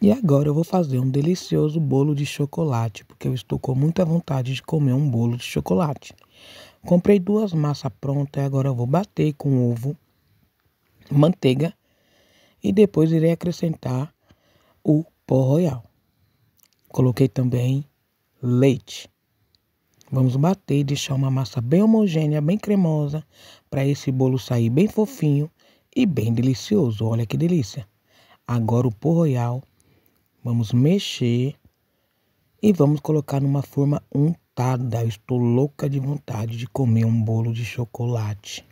E agora eu vou fazer um delicioso bolo de chocolate, porque eu estou com muita vontade de comer um bolo de chocolate. Comprei duas massas prontas e agora eu vou bater com ovo, manteiga e depois irei acrescentar o pó royal. Coloquei também leite. Vamos bater e deixar uma massa bem homogênea, bem cremosa, para esse bolo sair bem fofinho e bem delicioso. Olha que delícia! Agora o pó royal Vamos mexer e vamos colocar numa forma untada. Eu estou louca de vontade de comer um bolo de chocolate.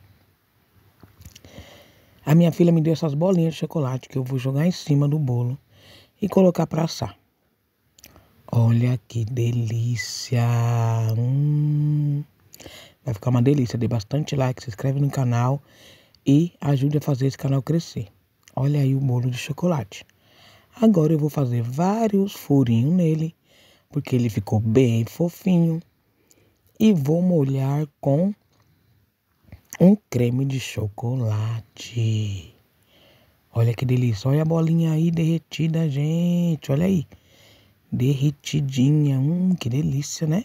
A minha filha me deu essas bolinhas de chocolate que eu vou jogar em cima do bolo e colocar para assar. Olha que delícia! Hum. Vai ficar uma delícia. Dê bastante like, se inscreve no canal e ajude a fazer esse canal crescer. Olha aí o bolo de chocolate. Agora eu vou fazer vários furinhos nele, porque ele ficou bem fofinho. E vou molhar com um creme de chocolate. Olha que delícia. Olha a bolinha aí derretida, gente. Olha aí. Derretidinha. Hum, que delícia, né?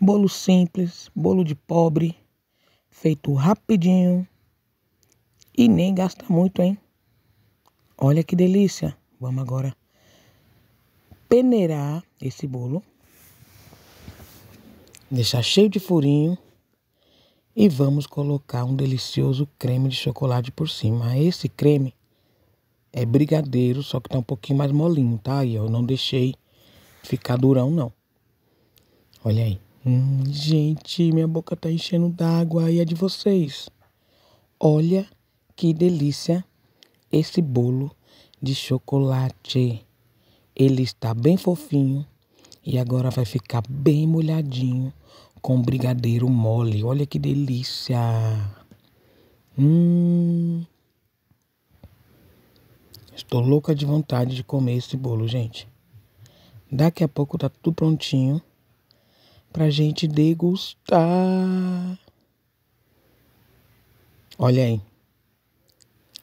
Bolo simples, bolo de pobre, feito rapidinho e nem gasta muito, hein? Olha que delícia. Vamos agora peneirar esse bolo. Deixar cheio de furinho. E vamos colocar um delicioso creme de chocolate por cima. Esse creme é brigadeiro, só que tá um pouquinho mais molinho, tá? E eu não deixei ficar durão, não. Olha aí. Hum, gente, minha boca tá enchendo d'água e é de vocês. Olha que delícia esse bolo de chocolate. Ele está bem fofinho e agora vai ficar bem molhadinho com brigadeiro mole. Olha que delícia! Hum. Estou louca de vontade de comer esse bolo, gente. Daqui a pouco tá tudo prontinho pra gente degustar. Olha aí.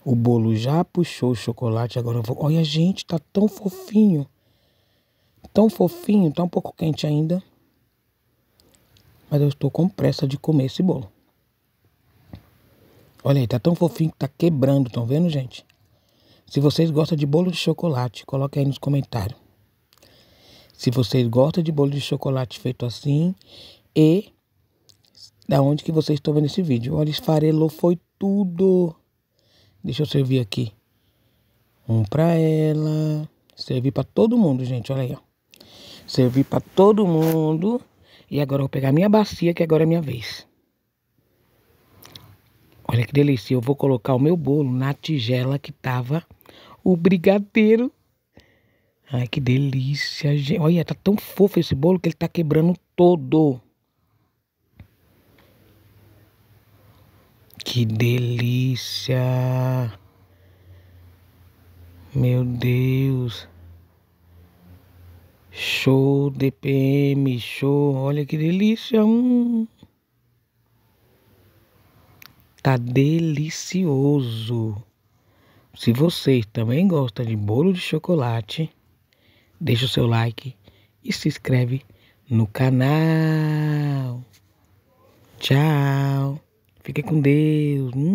O bolo já puxou o chocolate, agora eu vou. Olha, gente, tá tão fofinho. Tão fofinho, tá um pouco quente ainda. Mas eu estou com pressa de comer esse bolo. Olha aí, tá tão fofinho que tá quebrando, estão vendo, gente? Se vocês gostam de bolo de chocolate, coloquem aí nos comentários. Se vocês gostam de bolo de chocolate feito assim e da onde que vocês estão vendo esse vídeo. Olha, esfarelou, foi tudo. Deixa eu servir aqui. Um para ela. Servir para todo mundo, gente. Olha aí, ó. Servi para todo mundo. E agora eu vou pegar minha bacia, que agora é minha vez. Olha que delícia. Eu vou colocar o meu bolo na tigela que tava o brigadeiro. Ai, que delícia, gente. Olha, tá tão fofo esse bolo que ele tá quebrando todo. Que delícia! Meu Deus! Show DPM, show! Olha que delícia! Hum. Tá delicioso! Se vocês também gostam de bolo de chocolate, deixa o seu like e se inscreve no canal. Tchau! Fiquem com Deus. Hum.